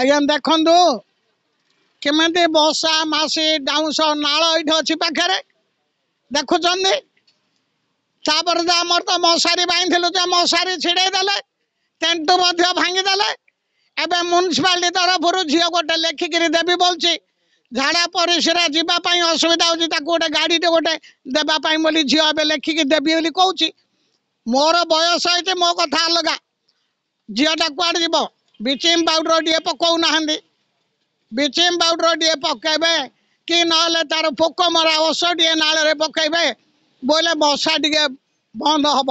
ଆଜ୍ଞା ଦେଖନ୍ତୁ କେମିତି ବସା ମାସି ଡାଉଁଶ ନାଳ ଏଇଠି ଅଛି ପାଖରେ ଦେଖୁଛନ୍ତି ତାପରେ ତ ଆମର ତ ମଶାରୀ ବାଇଁଥିଲୁ ଯେ ମଶାରୀ ଛିଡ଼େଇ ଦେଲେ ଟେଣ୍ଟୁ ମଧ୍ୟ ଭାଙ୍ଗିଦେଲେ ଏବେ ମ୍ୟୁନିସିପାଲିଟି ତରଫରୁ ଝିଅ ଗୋଟେ ଲେଖିକିରି ଦେବି ବୋଲୁଛି ଝାଡ଼ା ପରିସ୍ରା ଯିବା ପାଇଁ ଅସୁବିଧା ହେଉଛି ତାକୁ ଗୋଟେ ଗାଡ଼ିଟେ ଗୋଟେ ଦେବା ପାଇଁ ବୋଲି ଝିଅ ଏବେ ଲେଖିକି ଦେବି ବୋଲି କହୁଛି ମୋର ବୟସ ହେଇଛି ମୋ କଥା ଅଲଗା ଝିଅଟା କୁଆଡ଼େ ଯିବ बिचेम पाउडर रोड पको ना बिचेम पाउडर रोड ये पकेबे कि ना तार पोक मरा ओस टे ना पकेबे बोले मशा टी बंद हम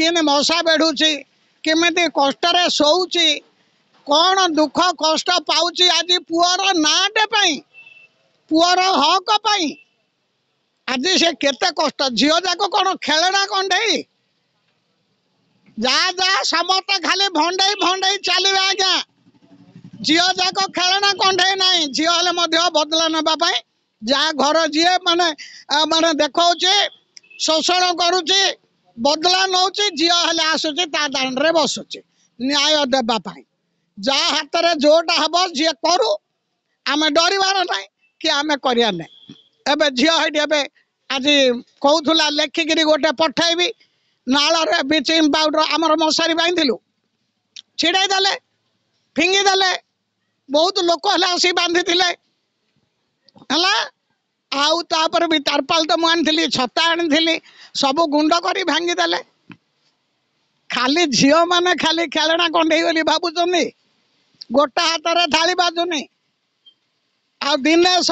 कि मशा बेढ़ुची किमी कष्ट शौच कौन दुख कष्ट आज पुअर नाटे पुअर हक आज से केत कष्ट झील जाक कौन खेलना कंडे ଯାହା ଯାହା ସମସ୍ତେ ଖାଲି ଭଣ୍ଡେଇ ଭଣ୍ଡେଇ ଚାଲିବେ ଆଜ୍ଞା ଝିଅ ଯାକ ଖେଳଣା କଣ୍ଢେଇ ନାହିଁ ଝିଅ ହେଲେ ମଧ୍ୟ ବଦଲା ନେବା ପାଇଁ ଯାହା ଘର ଯିଏ ମାନେ ମାନେ ଦେଖାଉଛି ଶୋଷଣ କରୁଛି ବଦଲା ନେଉଛି ଝିଅ ହେଲେ ଆସୁଛି ତା ଦାଣ୍ଡରେ ବସୁଛି ନ୍ୟାୟ ଦେବା ପାଇଁ ଯାହା ହାତରେ ଯୋଉଟା ହେବ ଯିଏ କରୁ ଆମେ ଡରିବାର ନାହିଁ କି ଆମେ କରିବା ନାହିଁ ଏବେ ଝିଅ ହେଇଠି ଏବେ ଆଜି କହୁଥିଲା ଲେଖିକିରି ଗୋଟେ ପଠାଇବି नल ब्लींग पाउडर आम मशारी बांधिलु छिड़ेदे फिंगीदे बहुत लोक है बांधि आउतापर भी तारपाल तो मुझे छता आनी सब गुंड कर भांगीदे खाली झील मैंने खाली खेलना कंडे बोली गोटा हाथ में थाली बाजुनी आ दिनेश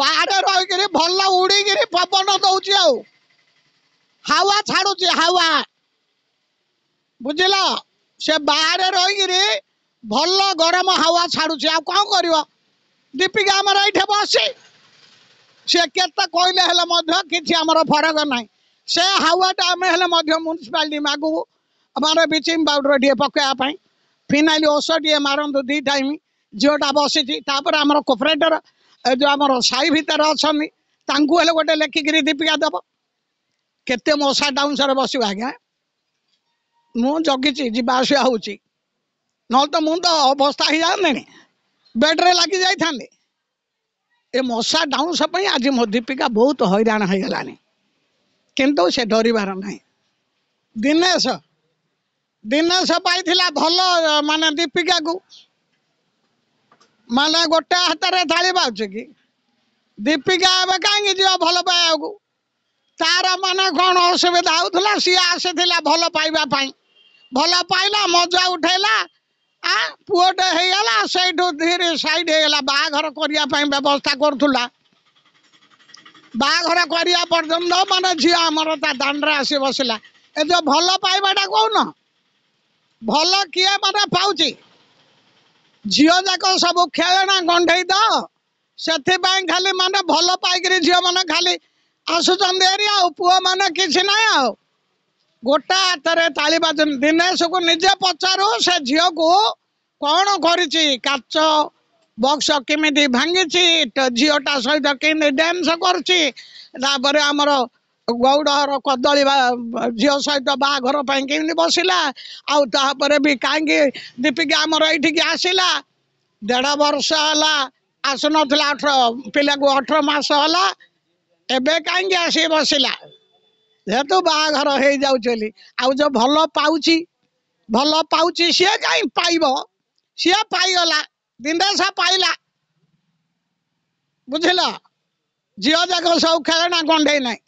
बाहर रहीकि भल उड़ी पवन दौ ହାୱା ଛାଡୁଛି ହାୱା ବୁଝିଲ ସେ ବାହାରେ ରହିକିରି ଭଲ ଗରମ ହାୱା ଛାଡୁଛି ଆଉ କ'ଣ କରିବ ଦୀପିକା ଆମର ଏଇଠି ବସି ସେ କେତେ କହିଲେ ହେଲେ ମଧ୍ୟ କିଛି ଆମର ଫରକ ନାହିଁ ସେ ହାୱାଟା ଆମେ ହେଲେ ମଧ୍ୟ ମ୍ୟୁନିସିପାଲିଟି ମାଗୁ ଆମର ବ୍ଲିଚିଂ ପାଉଡର ଟିକେ ପକାଇବା ପାଇଁ ଫିନାଇଲ ଔଷଧ ଟିକେ ମାରନ୍ତୁ ଦୁଇ ଟାଇମ୍ ଝିଅଟା ବସିଛି ତାପରେ ଆମର କୋପରେଟର ଏ ଯେଉଁ ଆମର ସାହି ଭିତରେ ଅଛନ୍ତି ତାଙ୍କୁ ହେଲେ ଗୋଟେ ଲେଖିକିରି ଦୀପିକା ଦେବ କେତେ ମଶା ଟାଉନ୍ ସାର୍ ବସିବ ଆଜ୍ଞା ମୁଁ ଜଗିଛି ଯିବା ଆସିବା ହେଉଛି ନହେଲେ ତ ମୁଁ ତ ଅବସ୍ଥା ହେଇଯାଆନ୍ତେଣି ବେଡ଼ରେ ଲାଗି ଯାଇଥାନ୍ତି ଏ ମଶା ଡାଉଁସ ପାଇଁ ଆଜି ମୋ ଦୀପିକା ବହୁତ ହଇରାଣ ହେଇଗଲାଣି କିନ୍ତୁ ସେ ଡରିବାର ନାହିଁ ଦିନେଶ ଦିନେଶ ପାଇଥିଲା ଭଲ ମାନେ ଦୀପିକାକୁ ମାନେ ଗୋଟେ ହାତରେ ଥାଳି ପାଉଛି କି ଦୀପିକା ଏବେ କାହିଁକି ଯିବ ଭଲ ପାଇବାକୁ ତାର ମାନେ କ'ଣ ଅସୁବିଧା ହେଉଥିଲା ସିଏ ଆସିଥିଲା ଭଲ ପାଇବା ପାଇଁ ଭଲ ପାଇଲା ମଜା ଉଠେଇଲା ଆ ପୁଅଟେ ହେଇଗଲା ସେଇଠୁ ଧୀରେ ସାଇଡ଼ ହେଇଗଲା ବାହାଘର କରିବା ପାଇଁ ବ୍ୟବସ୍ଥା କରୁଥିଲା ବାହାଘର କରିବା ପର୍ଯ୍ୟନ୍ତ ମାନେ ଝିଅ ଆମର ତା ଦାଣ୍ଡରେ ଆସି ବସିଲା ଏ ଯେଉଁ ଭଲ ପାଇବାଟା କହୁନ ଭଲ କିଏ ମାନେ ପାଉଛି ଝିଅ ଯାକ ସବୁ ଖେଳଣା ଗଣ୍ଢେଇ ତ ସେଥିପାଇଁ ଖାଲି ମାନେ ଭଲ ପାଇକିରି ଝିଅମାନେ ଖାଲି आसुचान किसी ना गोटा हाथ में ताली बाजु दिनेश को निजे पचारू से झील को कौन करच बक्स किमी भांगी झीटा तो सहित कमी डैंस करपर आमर गौड़ कदमी झील सहित बाघर पर बसला आपर भी कहीं दीपिका आमर ये आसला देढ़ वर्ष है आसन अठर पिला अठर मस होगा ଏବେ କାହିଁକି ଆସି ବସିଲା ଯେହେତୁ ବାହାଘର ହେଇଯାଉଛନ୍ତି ଆଉ ଯେଉଁ ଭଲ ପାଉଛି ଭଲ ପାଉଛି ସିଏ କାହିଁ ପାଇବ ସିଏ ପାଇଗଲା ଦିନେଶା ପାଇଲା ବୁଝିଲ ଝିଅ ଯାକ ସବୁ ଖେଳଣା ଗଣ୍ଡେଇ ନାହିଁ